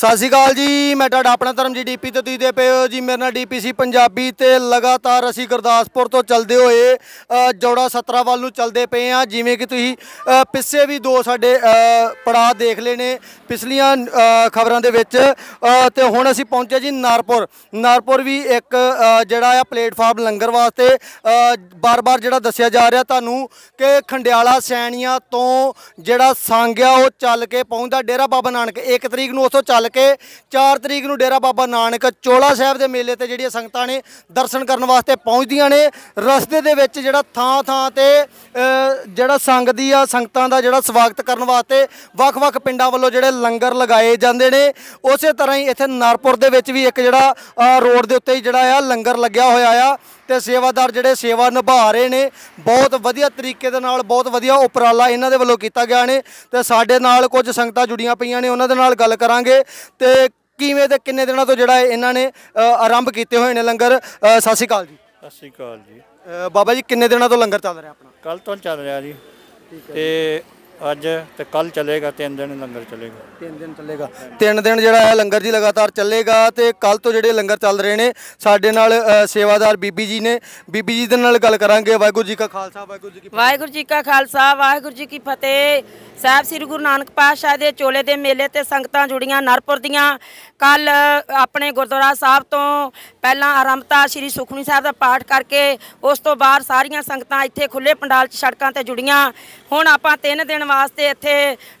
ਸਤਿ ਸ਼੍ਰੀ ਅਕਾਲ ਜੀ ਮੈਂ ਤੁਹਾਡਾ ਆਪਣਾ ਧਰਮ ਜੀ ਡੀਪੀ ਤੋਂ ਤੁਸੀਂ ਦੇ ਪਏ ਹੋ ਜੀ ਮੇਰੇ ਨਾਲ ਡੀਪੀਸੀ ਪੰਜਾਬੀ ਤੇ ਲਗਾਤਾਰ ਅਸੀਂ ਗੁਰਦਾਸਪੁਰ ਤੋਂ ਚੱਲਦੇ ਹੋਏ ਜੋੜਾ 17 ਵੱਲ ਨੂੰ ਚੱਲਦੇ ਪਏ ਆ ਜਿਵੇਂ ਕਿ ਤੁਸੀਂ ਪਿੱਛੇ ਵੀ ਦੋ ਸਾਡੇ ਪੜਾਅ ਦੇਖ ਲਏ ਨੇ ਪਿਛਲੀਆਂ ਖਬਰਾਂ ਦੇ ਵਿੱਚ ਤੇ ਹੁਣ ਅਸੀਂ ਪਹੁੰਚੇ ਜੀ ਨਾਰਪੁਰ ਨਾਰਪੁਰ ਵੀ ਇੱਕ ਜਿਹੜਾ ਆ ਪਲੇਟਫਾਰਮ ਲੰਗਰ ਵਾਸਤੇ ਬਾਰ-ਬਾਰ ਜਿਹੜਾ ਦੱਸਿਆ ਜਾ ਰਿਹਾ ਤੁਹਾਨੂੰ ਕਿ ਖੰਡਿਆਲਾ ਸੈਣੀਆਂ ਤੋਂ ਜਿਹੜਾ ਸੰਗਿਆ ਉਹ ਚੱਲ ਕੇ ਪਹੁੰਚਦਾ ਡੇਰਾ ਬਾਬਾ ਨਾਨਕ 1 ਤਰੀਕ ਨੂੰ ਤੋਂ ਚੱਲ ਕੇ 4 ਤਰੀਕ ਨੂੰ ਡੇਰਾ ਬਾਬਾ ਨਾਨਕ ਚੋਲਾ ਸਾਹਿਬ ਦੇ ਮੇਲੇ ਤੇ ਜਿਹੜੀਆਂ ਸੰਗਤਾਂ ਨੇ ਦਰਸ਼ਨ ਕਰਨ ਵਾਸਤੇ ਪਹੁੰਚਦੀਆਂ ਨੇ ਰਸਤੇ ਦੇ ਵਿੱਚ ਜਿਹੜਾ ਥਾਂ ਥਾਂ ਤੇ ਜਿਹੜਾ ਸੰਗ ਦੀ ਆ ਸੰਗਤਾਂ ਦਾ ਜਿਹੜਾ ਸਵਾਗਤ ਕਰਨ ਵਾਸਤੇ ਵੱਖ-ਵੱਖ ਪਿੰਡਾਂ ਵੱਲੋਂ ਜਿਹੜੇ ਲੰਗਰ ਲਗਾਏ ਜਾਂਦੇ ਨੇ ਉਸੇ ਤਰ੍ਹਾਂ ਹੀ ਇੱਥੇ ਨਾਰਪੁਰ ਦੇ ਵਿੱਚ ਵੀ ਇੱਕ ਜਿਹੜਾ ਰੋਡ ਦੇ ਉੱਤੇ ਹੀ ਜਿਹੜਾ ਆ ਲੰਗਰ ਲੱਗਿਆ ਹੋਇਆ ਆ ਤੇ ਸੇਵਾਦਾਰ ਜਿਹੜੇ ਸੇਵਾ ਨਿਭਾ ਰਹੇ ਨੇ ਬਹੁਤ ਵਧੀਆ ਤਰੀਕੇ ਦੇ ਨਾਲ ਬਹੁਤ ਵਧੀਆ ਉਪਰਾਲਾ ਇਹਨਾਂ ਦੇ ਵੱਲੋਂ ਕੀਤਾ ਗਿਆ ਨੇ ਤੇ ਸਾਡੇ ਨਾਲ ਕੁਝ ਸੰਗਤਾਂ ਜੁੜੀਆਂ ਪਈਆਂ ਨੇ ਉਹਨਾਂ ਦੇ ਨਾਲ ਗੱਲ ਕਰਾਂਗੇ ਤੇ ਕਿਵੇਂ ਤੇ ਕਿੰਨੇ ਦਿਨਾਂ ਤੋਂ ਜਿਹੜਾ ਇਹਨਾਂ ਨੇ ਆਰੰਭ ਕੀਤੇ ਹੋਏ ਨੇ ਲੰਗਰ ਸਤਿ ਸ਼੍ਰੀ ਅਕਾਲ ਜੀ ਸਤਿ ਸ਼੍ਰੀ ਅਕਾਲ ਜੀ ਬਾਬਾ ਜੀ ਕਿੰਨੇ ਦਿਨਾਂ ਤੋਂ ਲੰਗਰ ਚੱਲ ਰਿਹਾ ਆਪਣਾ ਕੱਲ ਤੋਂ ਚੱਲ ਰਿਹਾ ਜੀ ਤੇ ਅੱਜ ਤੇ ਕੱਲ ਚੱਲੇਗਾ ਤਿੰਨ ਦਿਨ ਲੰਗਰ ਚੱਲੇਗਾ ਤਿੰਨ ਦਿਨ ਚੱਲੇਗਾ ਤਿੰਨ ਦਿਨ ਜਿਹੜਾ ਹੈ ਲੰਗਰ ਜੀ ਲਗਾਤਾਰ ਚੱਲੇਗਾ ਤੇ ਕੱਲ ਤੋਂ ਜਿਹੜੇ ਲੰਗਰ ਚੱਲ ਰਹੇ ਨੇ ਸਾਡੇ ਨਾਲ ਸੇਵਾਦਾਰ ਬੀਬੀ ਜੀ ਨੇ ਬੀਬੀ ਜੀ ਦੇ ਨਾਲ ਗੱਲ ਕਰਾਂਗੇ ਵਾਹਿਗੁਰੂ ਜੀ ਕਾ ਖਾਲਸਾ ਵਾਹਿਗੁਰੂ ਜੀ ਕੀ ਫਤਿਹ ਵਾਹਿਗੁਰੂ ਜੀ ਕਾ ਖਾਲਸਾ ਵਾਹਿਗੁਰੂ ਜੀ ਕੀ ਫਤਿਹ ਸਾਹਿਬ ਸ੍ਰੀ ਗੁਰੂ ਨਾਨਕ ਪਾਤਸ਼ਾਹ ਦੇ ਚੋਲੇ ਦੇ ਮੇਲੇ ਤੇ ਸੰਗਤਾਂ ਜੁੜੀਆਂ ਨਰਪੁਰ ਦੀਆਂ ਕੱਲ ਆਪਣੇ ਗੁਰਦੁਆਰਾ ਸਾਹਿਬ ਤੋਂ ਪਹਿਲਾਂ ਆਰੰਭਤਾ ਸ੍ਰੀ ਸੁਖਮਨੀ ਸਾਹਿਬ ਦਾ ਪਾਠ ਕਰਕੇ ਉਸ ਤੋਂ ਬਾਅਦ ਸਾਰੀਆਂ ਸੰਗਤਾਂ ਇੱਥੇ ਖੁੱਲੇ ਪੰਡਾਲ 'ਚ ਸੜਕਾਂ ਤੇ ਜੁੜੀਆਂ ਹੁਣ ਆਪਾਂ ਤਿੰਨ ਦਿਨ ਵਾਸਤੇ ਇੱਥੇ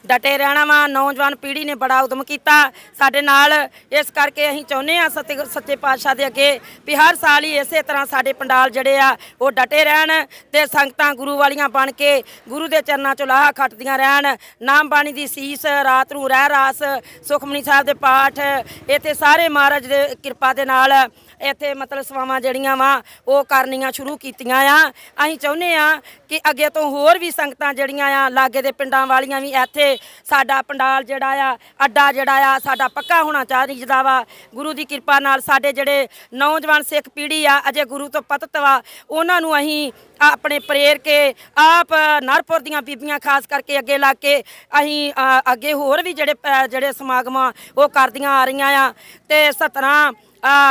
ਡਟੇ ਰਹਿਣਾ ਵਾ ਨੌਜਵਾਨ ਪੀੜ੍ਹੀ ਨੇ ਬੜਾ ਉਦਮ ਕੀਤਾ ਸਾਡੇ ਨਾਲ ਇਸ ਕਰਕੇ ਅਸੀਂ ਚਾਹੁੰਦੇ ਆ ਸੱਚੇ ਪਾਤਸ਼ਾਹ ਦੇ ਅੱਗੇ ਵੀ ਹਰ ਸਾਲ ਹੀ ਇਸੇ ਤਰ੍ਹਾਂ ਸਾਡੇ ਪੰਡਾਲ ਜਿਹੜੇ ਆ ਉਹ ਡਟੇ ਰਹਿਣ ਤੇ ਸੰਗਤਾਂ ਗੁਰੂ ਵਾਲੀਆਂ ਬਣ ਕੇ ਗੁਰੂ ਦੇ ਚਰਨਾਂ 'ਚ ਲਾਹਾ ਖੱਟਦੀਆਂ ਰਹਿਣ ਨਾਮ ਬਾਣੀ ਦੀ ਸੀਸ ਰਾਤ ਨੂੰ ਰਹਿ ਰਾਸ ਸੁਖਮਨੀ ਸਾਹਿਬ ਦੇ ਪਾਠ ਇੱਥੇ ਸਾਰੇ ਮਹਾਰਾਜ ਦੇ ਕਿਰਪਾ ਦੇ ਨਾਲ ਇੱਥੇ ਮਤਲਬ ਸਵਾਵਾਂ ਜਿਹੜੀਆਂ ਵਾ ਉਹ ਕਰਨੀਆਂ ਸ਼ੁਰੂ ਕੀਤੀਆਂ ਆ ਅਸੀਂ ਚਾਹੁੰਦੇ ਆ ਕਿ ਅੱਗੇ ਤੋਂ ਹੋਰ ਵੀ ਸੰਗਤਾਂ ਜਿਹੜੀਆਂ ਆ ਲਾਗੇ ਦੇ ਪਿੰਡਾਂ ਵਾਲੀਆਂ ਵੀ ਇੱਥੇ ਸਾਡਾ ਪੰਡਾਲ ਜਿਹੜਾ ਆ ਅੱਡਾ ਜਿਹੜਾ ਆ ਸਾਡਾ ਪੱਕਾ ਹੋਣਾ ਚਾਹੀਦਾ ਵਾ ਗੁਰੂ ਦੀ ਕਿਰਪਾ ਨਾਲ ਸਾਡੇ ਜਿਹੜੇ ਨੌਜਵਾਨ ਸਿੱਖ ਪੀੜ੍ਹੀ ਆ ਅਜੇ ਗੁਰੂ ਤੋਂ ਪਤਤ ਵਾ ਉਹਨਾਂ ਨੂੰ ਅਸੀਂ ਆਪਣੇ ਪ੍ਰੇਰ ਕੇ ਆਪ ਨਰਪੁਰ ਦੀਆਂ ਬੀਬੀਆਂ ਖਾਸ ਕਰਕੇ ਅੱਗੇ ਲਾ ਕੇ ਅਸੀਂ ਅੱਗੇ ਹੋਰ ਵੀ ਜਿਹੜੇ ਜਿਹੜੇ ਸਮਾਗਮਾਂ ਉਹ ਕਰਦੀਆਂ ਆ ਰਹੀਆਂ ਆ ਤੇ 17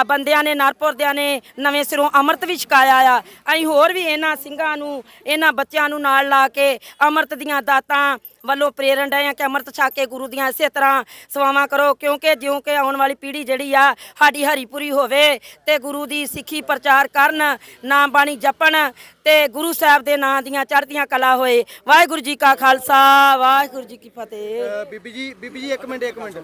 ਬੰਦਿਆਂ ਨੇ ਨਰਪੁਰਦਿਆਂ ਨੇ ਨਵੇਂ ਸਿਰੋਂ ਅੰਮ੍ਰਿਤ ਵੀ ਛਕਾਇਆ ਆ ਅਸੀਂ ਹੋਰ ਵੀ ਇਹਨਾਂ ਸਿੰਘਾਂ ਨੂੰ ਇਹਨਾਂ ਬੱਚਿਆਂ ਨੂੰ ਨਾਲ ਲਾ ਕੇ ਅੰਮ੍ਰਿਤ ਦੀਆਂ ਦਾਤਾਂ ਵੱਲੋਂ ਪ੍ਰੇਰਣ ਡਏ ਆ ਕਿ ਅੰਮ੍ਰਿਤ ਛਾ ਕੇ ਗੁਰੂ ਦੀਆਂ ਇਸੇ ਤਰ੍ਹਾਂ ਸਵਾਵਾਂ ਕਰੋ ਕਿਉਂਕਿ ਜਿਉਂ ਕਿ ਆਉਣ ਵਾਲੀ ਪੀੜ੍ਹੀ ਜਿਹੜੀ ਆ ਸਾਡੀ ਪੂਰੀ ਹੋਵੇ ਤੇ ਗੁਰੂ ਦੀ ਸਿੱਖੀ ਪ੍ਰਚਾਰ ਕਰਨ ਨਾਮ ਬਾਣੀ ਜਪਣ ਤੇ ਗੁਰੂ ਸਾਹਿਬ ਦੇ ਨਾਂ ਦੀਆਂ ਚੜ੍ਹਦੀਆਂ ਕਲਾ ਹੋਏ ਵਾਹਿਗੁਰੂ ਜੀ ਕਾ ਖਾਲਸਾ ਵਾਹਿਗੁਰੂ ਜੀ ਕੀ ਫਤਿਹ ਬੀਬੀ ਜੀ ਬੀਬੀ ਜੀ ਇੱਕ ਮਿੰਟ ਇੱਕ ਮਿੰਟ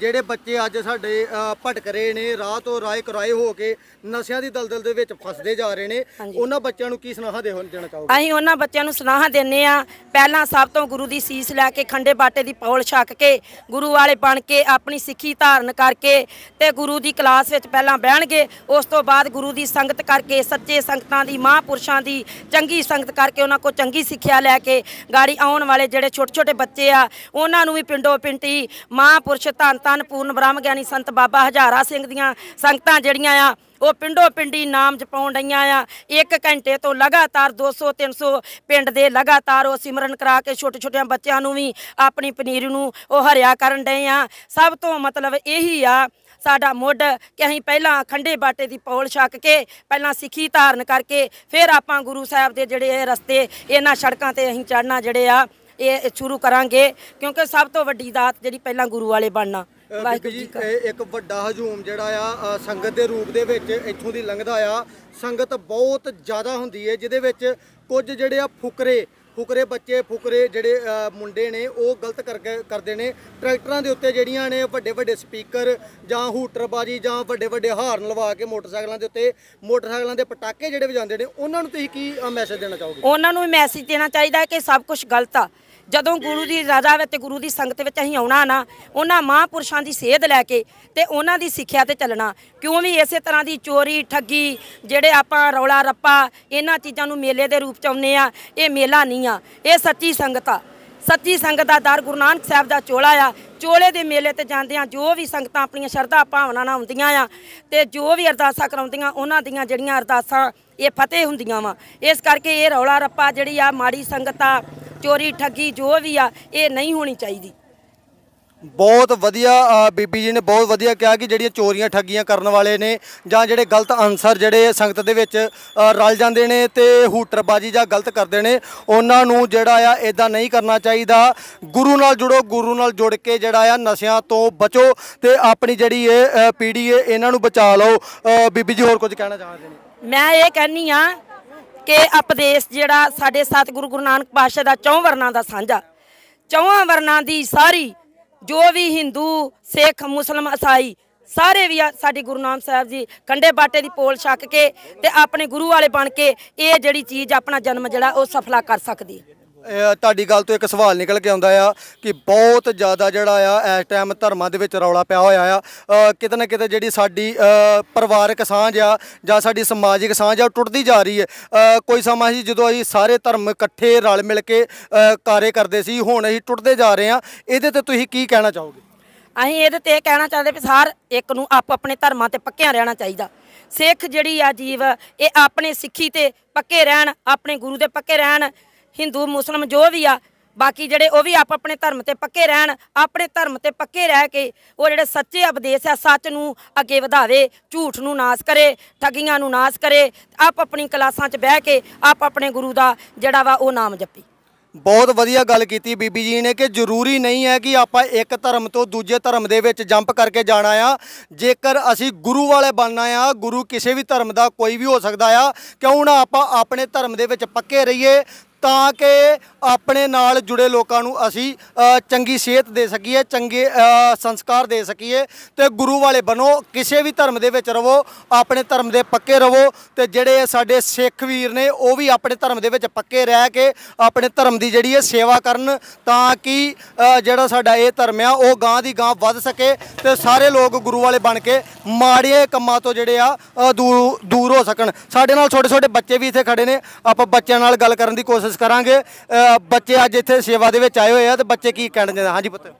ਜਿਹੜੇ ਬੱਚੇ ਅੱਜ ਸਾਡੇ ਭਟਕ ਰਹੇ ਨੇ ਰਾਤ ਤੋਂ ਰਾਏ ਕਰਾਏ ਹੋ ਕੇ ਨਸ਼ਿਆਂ ਦੀ ਦਲਦਲ ਦੇ ਵਿੱਚ ਫਸਦੇ ਜਾ ਰਹੇ ਨੇ ਉਹਨਾਂ ਬੱਚਿਆਂ ਨੂੰ ਕੀ ਸੁਨਾਹਾ ਦੇਣਾ ਚਾਹੋਗੇ ਅਸੀਂ ਉਹਨਾਂ ਬੱਚਿਆਂ ਨੂੰ ਸੁਨਾਹਾ ਦਿੰਨੇ ਆ ਪਹਿਲਾਂ ਸਭ ਤੋਂ ਗੁਰੂ ਦੀ ਸੀਸ ਲੈ ਕੇ ਖੰਡੇ ਬਾਟੇ ਦੀ ਪੌਲ ਛੱਕ ਕੇ ਗੁਰੂ ਵਾਲੇ ਬਣ ਕੇ ਆਪਣੀ ਸਿੱਖੀ ਧਾਰਨ ਕਰਕੇ ਤੇ ਗੁਰੂ ਦੀ ਕਲਾਸ ਵਿੱਚ ਪਹਿਲਾਂ ਬਹਿਣਗੇ ਉਸ ਤੋਂ ਬਾਅਦ ਗੁਰੂ ਦੀ ਸੰਗਤ ਕਰਕੇ ਸੱਚੇ ਸੰਗਤਾਂ ਦੀ ਮਹਾਪੁਰਸ਼ਾਂ ਦੀ ਚੰਗੀ ਸੰਗਤ ਕਰਕੇ ਉਹਨਾਂ ਕੋ ਚੰਗੀ ਸਿੱਖਿਆ ਲੈ ਕੇ ਗਾੜੀ ਆਉਣ ਵਾਲੇ ਜਿਹੜੇ ਛੋਟੇ ਛੋਟੇ ਬੱਚੇ ਆ ਉਹਨਾਂ ਨੂੰ ਵੀ ਪਿੰਡੋ ਪਿੰਟੀ ਮਹਾਪੁਰਸ਼ ਧੰਨ ਧੰਨ ਪੂਰਨ ਬ੍ਰਹਮ ਗਿਆਨੀ ਸੰਤ ਬਾਬਾ ਹਜ਼ਾਰਾ ਸਿੰਘ ਦੀਆਂ ਸੰਗਤਾਂ ਜਿਹੜੀਆਂ ਆ ਉਹ ਪਿੰਡੋ ਪਿੰਡੀ ਨਾਮ ਜਪਾਉਣ ਡਈਆਂ ਆ ਇੱਕ ਘੰਟੇ ਤੋਂ ਲਗਾਤਾਰ 200 300 ਪਿੰਡ ਦੇ ਲਗਾਤਾਰ ਉਹ ਸਿਮਰਨ ਕਰਾ ਕੇ ਛੋਟੇ ਛੋਟੇ ਬੱਚਿਆਂ ਨੂੰ ਵੀ ਆਪਣੀ ਪਨੀਰੀ ਨੂੰ ਉਹ ਹਰਿਆ ਕਰਨ ਡਏ ਆ ਸਭ ਤੋਂ ਮਤਲਬ ਇਹੀ ਆ ਸਾਡਾ ਮੁੱਢ ਕਿ ਅਸੀਂ ਪਹਿਲਾਂ ਖੰਡੇ ਬਾਟੇ ਦੀ ਪੌਲ ਛੱਕ ਕੇ ਪਹਿਲਾਂ ਸਿੱਖੀ ਧਾਰਨ ਕਰਕੇ ਫਿਰ ਆਪਾਂ ਗੁਰੂ ਸਾਹਿਬ ਦੇ ਜਿਹੜੇ ਇਹ ਰਸਤੇ ਇਹਨਾਂ ਸੜਕਾਂ ਤੇ ਅਸੀਂ ਚੜਨਾ ਜਿਹੜੇ ਆ ਇਹ ਸ਼ੁਰੂ ਕਰਾਂਗੇ ਕਿਉਂਕਿ ਸਭ ਤੋਂ ਵੱਡੀ ਦਾਤ ਜਿਹੜੀ ਪਹਿਲਾਂ ਗੁਰੂ ਵਾਲੇ ਬਣਨਾ ਬੀਬੀ ਜੀ ਇੱਕ ਵੱਡਾ ਹਜੂਮ ਜਿਹੜਾ ਆ ਸੰਗਤ ਦੇ ਰੂਪ ਦੇ ਵਿੱਚ ਇੱਥੋਂ ਦੀ ਲੰਘਦਾ ਆ ਸੰਗਤ ਬਹੁਤ ਜ਼ਿਆਦਾ ਹੁੰਦੀ ਹੈ ਜਿਹਦੇ ਵਿੱਚ ਕੁਝ ਜਿਹੜੇ ਆ ਫੁਕਰੇ ਫੁਕਰੇ ਬੱਚੇ ਫੁਕਰੇ ਜਿਹੜੇ ਮੁੰਡੇ ਨੇ ਉਹ ਗਲਤ ਕਰਕੇ ਕਰਦੇ ਨੇ ਟਰੈਕਟਰਾਂ ਦੇ ਉੱਤੇ ਜਿਹੜੀਆਂ ਨੇ ਵੱਡੇ ਵੱਡੇ ਸਪੀਕਰ ਜਾਂ ਹੂਟਰਬਾਜੀ ਜਾਂ ਵੱਡੇ ਵੱਡੇ ਹਾਰਨ ਲਵਾ ਕੇ ਮੋਟਰਸਾਈਕਲਾਂ ਦੇ ਉੱਤੇ ਮੋਟਰਸਾਈਕਲਾਂ ਦੇ ਪਟਾਕੇ ਜਿਹੜੇ ਵਜਾਉਂਦੇ ਨੇ ਉਹਨਾਂ ਨੂੰ ਤੁਸੀਂ ਕੀ ਮੈਸੇਜ ਦੇਣਾ ਚਾਹੋਗੇ ਉਹਨਾਂ ਨੂੰ ਵੀ ਮੈਸੇਜ ਦੇਣਾ ਚਾਹੀਦਾ ਹੈ ਕਿ ਸਭ ਕੁਝ ਗਲਤ ਆ ਜਦੋਂ ਗੁਰੂ ਦੀ ਰਜ਼ਾ ਵਿੱਚ ਤੇ ਗੁਰੂ ਦੀ ਸੰਗਤ ਵਿੱਚ ਅਸੀਂ ਆਉਣਾ ਨਾ ਉਹਨਾਂ ਮਹਾਪੁਰਸ਼ਾਂ ਦੀ ਸੇਧ ਲੈ ਕੇ ਤੇ ਉਹਨਾਂ ਦੀ ਸਿੱਖਿਆ ਤੇ ਚੱਲਣਾ ਕਿਉਂ ਵੀ ਇਸੇ ਤਰ੍ਹਾਂ ਦੀ ਚੋਰੀ ਠੱਗੀ ਜਿਹੜੇ ਆਪਾਂ ਰੌਲਾ ਰੱਪਾ ਇਹਨਾਂ ਚੀਜ਼ਾਂ ਨੂੰ ਮੇਲੇ ਦੇ ਰੂਪ ਚ ਆਉਨੇ ਆ ਇਹ ਮੇਲਾ ਨਹੀਂ ਆ ਇਹ ਸੱਚੀ ਸੰਗਤ ਆ ਸੱਚੀ ਸੰਗਤ ਦਾ ਦਰ ਗੁਰੂ ਨਾਨਕ ਸਾਹਿਬ ਦਾ ਚੋਲਾ ਆ ਚੋਲੇ ਦੇ ਮੇਲੇ ਤੇ ਜਾਂਦੇ ਆ ਜੋ ਵੀ ਸੰਗਤਾਂ ਆਪਣੀਆਂ ਸ਼ਰਧਾ ਭਾਵਨਾ ਨਾਲ ਹੁੰਦੀਆਂ ਆ ਤੇ ਜੋ ਵੀ ਅਰਦਾਸਾਂ ਕਰਾਉਂਦੀਆਂ ਉਹਨਾਂ ਦੀਆਂ ਜਿਹੜੀਆਂ ਅਰਦਾਸਾਂ ਇਹ ਫਤਿਹ ਹੁੰਦੀਆਂ ਵਾ ਇਸ ਕਰਕੇ ਇਹ ਰੌਲਾ ਰੱਪਾ ਜਿਹੜੀ ਆ ਮਾੜੀ ਸੰਗਤ ਆ ਚੋਰੀ ਠੱਗੀ ਜੋ ਵੀ ਆ ਇਹ ਨਹੀਂ ਹੋਣੀ ਚਾਹੀਦੀ ਬਹੁਤ ਵਧੀਆ ਬੀਬੀ ਜੀ ਨੇ ਬਹੁਤ ਵਧੀਆ ਕਿਹਾ ਕਿ ਜਿਹੜੀਆਂ ਚੋਰੀਆਂ ਠੱਗੀਆਂ ਕਰਨ ਵਾਲੇ ਨੇ ਜਾਂ ਜਿਹੜੇ ਗਲਤ ਅਨਸਰ ਜਿਹੜੇ ਸੰਗਤ ਦੇ ਵਿੱਚ ਰਲ ਜਾਂਦੇ ਨੇ ਤੇ ਹੂਟਰਬਾਜੀ ਜਾਂ ਗਲਤ ਕਰਦੇ ਨੇ ਉਹਨਾਂ ਨੂੰ ਜਿਹੜਾ ਆ ਇਦਾਂ ਨਹੀਂ ਕਰਨਾ ਚਾਹੀਦਾ ਗੁਰੂ ਨਾਲ ਜੁੜੋ ਗੁਰੂ ਨਾਲ ਜੁੜ ਕੇ ਜਿਹੜਾ ਆ ਨਸ਼ਿਆਂ ਤੋਂ ਬਚੋ ਤੇ ਆਪਣੀ ਜਿਹੜੀ ਇਹ ਪੀੜੀ ਇਹਨਾਂ ਨੂੰ ਬਚਾ ਲਓ ਬੀਬੀ ਜੀ ਹੋਰ ਕੁਝ ਕਹਿਣਾ ਚਾਹੁੰਦੇ ਨੇ ਮੈਂ ਇਹ ਕਹਿਨੀ ਆ ਕਿ ਉਪਦੇਸ਼ ਜਿਹੜਾ ਸਾਡੇ ਸਤਿਗੁਰੂ ਗੁਰੂ ਨਾਨਕ ਪਾਤਸ਼ਾਹ ਦਾ ਚੌਂ ਵਰਨਾਂ ਦਾ ਸਾਂਝਾ ਚੌਹਾਂ ਵਰਨਾਂ ਦੀ ਸਾਰੀ ਜੋ ਵੀ ਹਿੰਦੂ ਸਿੱਖ ਮੁਸਲਮ ਅਸਾਈ ਸਾਰੇ ਵੀ ਸਾਡੇ ਗੁਰੂ ਨਾਨਕ ਸਾਹਿਬ ਜੀ ਕੰਡੇ ਬਾਟੇ ਦੀ ਪੋਲ ਛੱਕ ਕੇ ਤੇ ਆਪਣੇ ਗੁਰੂ ਵਾਲੇ ਬਣ ਕੇ ਇਹ ਜਿਹੜੀ ਚੀਜ਼ ਆਪਣਾ ਜਨਮ ਜਿਹੜਾ ਉਹ ਸਫਲਾ ਕਰ ਸਕਦੀ ਤੁਹਾਡੀ ਗੱਲ ਤੋਂ ਇੱਕ ਸਵਾਲ ਨਿਕਲ ਕੇ ਆਉਂਦਾ ਆ ਕਿ ਬਹੁਤ ਜ਼ਿਆਦਾ ਜਿਹੜਾ ਆ ਇਸ ਟਾਈਮ ਧਰਮਾਂ ਦੇ ਵਿੱਚ ਰੌਲਾ ਪਿਆ ਹੋਇਆ ਆ ਕਿਤੇ ਨਾ ਕਿਤੇ ਜਿਹੜੀ ਸਾਡੀ ਪਰਿਵਾਰਕ ਸਾਂਝ ਆ ਜਾਂ ਸਾਡੀ ਸਮਾਜਿਕ ਸਾਂਝ ਆ ਟੁੱਟਦੀ ਜਾ ਰਹੀ ਹੈ ਕੋਈ ਸਮਾਂ ਸੀ ਜਦੋਂ ਅਸੀਂ ਸਾਰੇ ਧਰਮ ਇਕੱਠੇ ਰਲ ਮਿਲ ਕੇ ਕਾਰੇ ਕਰਦੇ ਸੀ ਹੁਣ ਅਸੀਂ ਟੁੱਟਦੇ ਜਾ ਰਹੇ ਆ ਇਹਦੇ ਤੇ ਤੁਸੀਂ ਕੀ ਕਹਿਣਾ ਚਾਹੋਗੇ ਅਸੀਂ ਇਹਦੇ ਤੇ ਕਹਿਣਾ ਚਾਹੁੰਦੇ ਵੀ ਸਾਰ ਇੱਕ ਨੂੰ ਆਪ ਆਪਣੇ ਧਰਮਾਂ ਤੇ ਪੱਕਿਆਂ ਰਹਿਣਾ ਚਾਹੀਦਾ ਸਿੱਖ ਜਿਹੜੀ ਆ ਜੀਵ ਇਹ ਆਪਣੇ ਸਿੱਖੀ ਤੇ ਪੱਕੇ ਰਹਿਣ ਆਪਣੇ ਗੁਰੂ ਦੇ ਪੱਕੇ ਰਹਿਣ ਹਿੰਦੂ ਮੁਸਲਮ ਜੋ ਵੀ ਆ ਬਾਕੀ ਜਿਹੜੇ ਉਹ ਵੀ ਆਪ ਆਪਣੇ ਧਰਮ ਤੇ ਪੱਕੇ ਰਹਿਣ ਆਪਣੇ ਧਰਮ ਤੇ ਪੱਕੇ ਰਹਿ ਕੇ ਉਹ ਜਿਹੜੇ ਸੱਚੇ ਉਪਦੇਸ਼ ਆ ਸੱਚ ਨੂੰ ਅੱਗੇ ਵਧਾਵੇ ਝੂਠ ਨੂੰ ਨਾਸ ਕਰੇ ਠਗੀਆਂ ਨੂੰ ਨਾਸ ਕਰੇ ਆਪ ਆਪਣੀ ਕਲਾਸਾਂ 'ਚ ਬਹਿ ਕੇ ਆਪ ਆਪਣੇ ਗੁਰੂ ਦਾ ਜਿਹੜਾ ਵਾ ਉਹ ਨਾਮ ਜਪੀ ਬਹੁਤ ਵਧੀਆ ਗੱਲ ਕੀਤੀ ਬੀਬੀ ਜੀ ਨੇ ਕਿ ਜ਼ਰੂਰੀ ਨਹੀਂ ਹੈ ਕਿ ਆਪਾਂ ਇੱਕ ਧਰਮ ਤੋਂ ਦੂਜੇ ਧਰਮ ਦੇ ਵਿੱਚ ਜੰਪ ਕਰਕੇ ਜਾਣਾ ਆ ਜੇਕਰ ਅਸੀਂ ਗੁਰੂ ਵਾਲੇ ਬਣਨਾ ਆ ਗੁਰੂ ਕਿਸੇ ਵੀ ਧਰਮ ਦਾ ਕੋਈ ਵੀ ਹੋ ਸਕਦਾ ਆ ਕਿਉਂ ਨਾ ਆਪਾਂ ਆਪਣੇ ਧਰਮ ਦੇ ਵਿੱਚ ਪੱਕੇ ਰਹੀਏ ਤਾਂ ਕਿ ਆਪਣੇ ਨਾਲ ਜੁੜੇ ਲੋਕਾਂ ਨੂੰ ਅਸੀਂ ਚੰਗੀ ਸਿਹਤ ਦੇ ਸਕੀਏ ਚੰਗੇ ਸੰਸਕਾਰ ਦੇ ਸਕੀਏ ਤੇ ਗੁਰੂ ਵਾਲੇ ਬਣੋ ਕਿਸੇ ਵੀ ਧਰਮ ਦੇ ਵਿੱਚ ਰਵੋ ਆਪਣੇ ਧਰਮ ਦੇ ਪੱਕੇ ਰਵੋ ਤੇ ਜਿਹੜੇ ਸਾਡੇ ਸਿੱਖ ਵੀਰ ਨੇ ਉਹ ਵੀ ਆਪਣੇ ਧਰਮ ਦੇ ਵਿੱਚ ਪੱਕੇ ਰਹਿ ਕੇ ਆਪਣੇ ਧਰਮ ਦੀ ਜਿਹੜੀ ਹੈ ਸੇਵਾ ਕਰਨ ਤਾਂ ਕਿ ਜਿਹੜਾ ਸਾਡਾ ਇਹ ਧਰਮ ਆ ਉਹ ਗਾਂ ਦੀ ਗਾਂ ਵੱਧ ਸਕੇ ਤੇ ਸਾਰੇ ਲੋਕ ਗੁਰੂ ਵਾਲੇ ਬਣ ਕੇ ਮਾੜੇ ਕੰਮਾਂ ਤੋਂ ਜਿਹੜੇ ਆ ਦੂਰ ਹੋ ਸਕਣ ਸਾਡੇ ਨਾਲ ਛੋਟੇ ਛੋਟੇ ਬੱਚੇ ਵੀ ਇੱਥੇ ਖੜੇ ਨੇ ਆਪਾਂ ਬੱਚਿਆਂ ਨਾਲ ਗੱਲ ਕਰਨ ਦੀ ਕੋਸ਼ਿਸ਼ ਕੋਸ਼ਿਸ਼ ਕਰਾਂਗੇ ਬੱਚੇ ਅੱਜ ਇੱਥੇ ਸੇਵਾ ਦੇ ਵਿੱਚ ਆਏ ਹੋਏ ਆ ਤੇ ਬੱਚੇ ਕੀ ਕਹਿਣ ਦੇ ਹਾਂਜੀ ਪੁੱਤ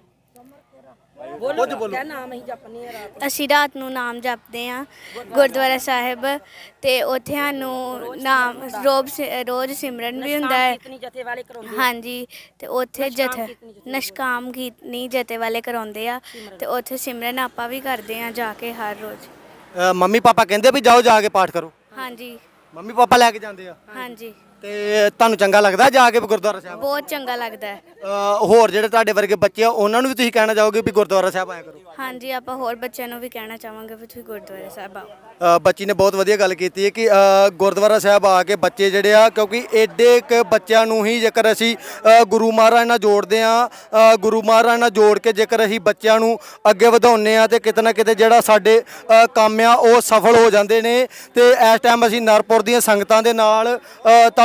ਅਸੀਂ ਰਾਤ ਨੂੰ ਨਾਮ ਜਪਦੇ ਆ ਗੁਰਦੁਆਰਾ ਸਾਹਿਬ ਤੇ ਉੱਥੇ ਸਾਨੂੰ ਨਾਮ ਰੋਜ਼ ਸਿਮਰਨ ਵੀ ਹੁੰਦਾ ਹੈ ਹਾਂਜੀ ਤੇ ਉੱਥੇ ਜਥ ਨਸ਼ਕਾਮ ਕੀਤਨੀ ਜਥੇ ਵਾਲੇ ਕਰਾਉਂਦੇ ਆ ਤੇ ਉੱਥੇ ਸਿਮਰਨ ਆਪਾਂ ਵੀ ਕਰਦੇ ਆ ਜਾ ਕੇ ਹਰ ਰੋਜ਼ ਮੰਮੀ ਪਾਪਾ ਕਹਿੰਦੇ ਵੀ ਜਾਓ ਜਾ ਕੇ ਪਾਠ ਕਰੋ ਹਾਂਜੀ ਮੰਮੀ ਪਾਪਾ ਲੈ ਕੇ ਜਾਂਦੇ ਆ ਹਾਂਜੀ ਤੇ ਤੁਹਾਨੂੰ ਚੰਗਾ ਲੱਗਦਾ ਜਾ ਕੇ ਗੁਰਦੁਆਰਾ ਸਾਹਿਬ ਬਹੁਤ ਚੰਗਾ ਲੱਗਦਾ ਹੈ ਹੋਰ ਜਿਹੜੇ ਤੁਹਾਡੇ ਵਰਗੇ ਬੱਚੇ ਆ ਉਹਨਾਂ ਨੂੰ ਵੀ ਤੁਸੀਂ ਕਹਿਣਾ ਚਾਹੋਗੇ ਵੀ ਗੁਰਦੁਆਰਾ ਸਾਹਿਬ ਆਇਆ ਕਰੋ ਹਾਂਜੀ ਆਪਾਂ ਹੋਰ ਬੱਚਿਆਂ ਨੂੰ ਵੀ ਕਹਿਣਾ ਚਾਹਾਂਗੇ ਵੀ ਤੁਸੀਂ ਗੁਰਦੁਆਰਾ ਸਾਹਿਬ ਆ ਬੱਚੀ ਨੇ ਬਹੁਤ ਵਧੀਆ ਗੱਲ ਕੀਤੀ ਹੈ ਕਿ ਗੁਰਦੁਆਰਾ ਸਾਹਿਬ ਆ ਕੇ ਬੱਚੇ ਜਿਹੜੇ ਆ ਕਿਉਂਕਿ ਐਡੇ ਇੱਕ ਬੱਚਿਆਂ ਨੂੰ ਹੀ ਜੇਕਰ ਅਸੀਂ ਗੁਰੂ ਮਹਾਰਾਜ ਨਾਲ ਜੋੜਦੇ ਆ ਗੁਰੂ ਮਹਾਰਾਜ ਨਾਲ ਜੋੜ ਕੇ ਜੇਕਰ ਅਸੀਂ ਬੱਚਿਆਂ ਨੂੰ ਅੱਗੇ ਵਧਾਉਂਦੇ ਆ ਤੇ ਕਿਤੇ ਨਾ ਕਿਤੇ ਜਿਹੜਾ ਸਾਡੇ ਕੰਮ ਆ ਉਹ ਸਫਲ ਹੋ ਜਾਂਦੇ ਨੇ ਤੇ ਇਸ ਟਾਈਮ ਅਸੀਂ ਨਰਪੁਰ ਦੀਆਂ ਸੰਗਤਾਂ ਦੇ ਨਾਲ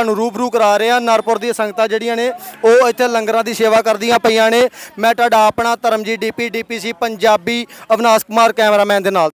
ਨੂੰ ਰੂਬਰੂ ਕਰਾ ਰਹੇ ਆ ਨਰਪੁਰ ਦੀ ਸੰਗਤਾਂ ਜਿਹੜੀਆਂ ਨੇ ਉਹ ਇੱਥੇ ਲੰਗਰਾਂ ਦੀ ਸੇਵਾ ਕਰਦੀਆਂ ਪਈਆਂ ਨੇ ਮੈਂ ਤੁਹਾਡਾ ਆਪਣਾ Dharamjit DP DPC Punjabi Avinash Kumar cameraman ਦੇ ਨਾਲ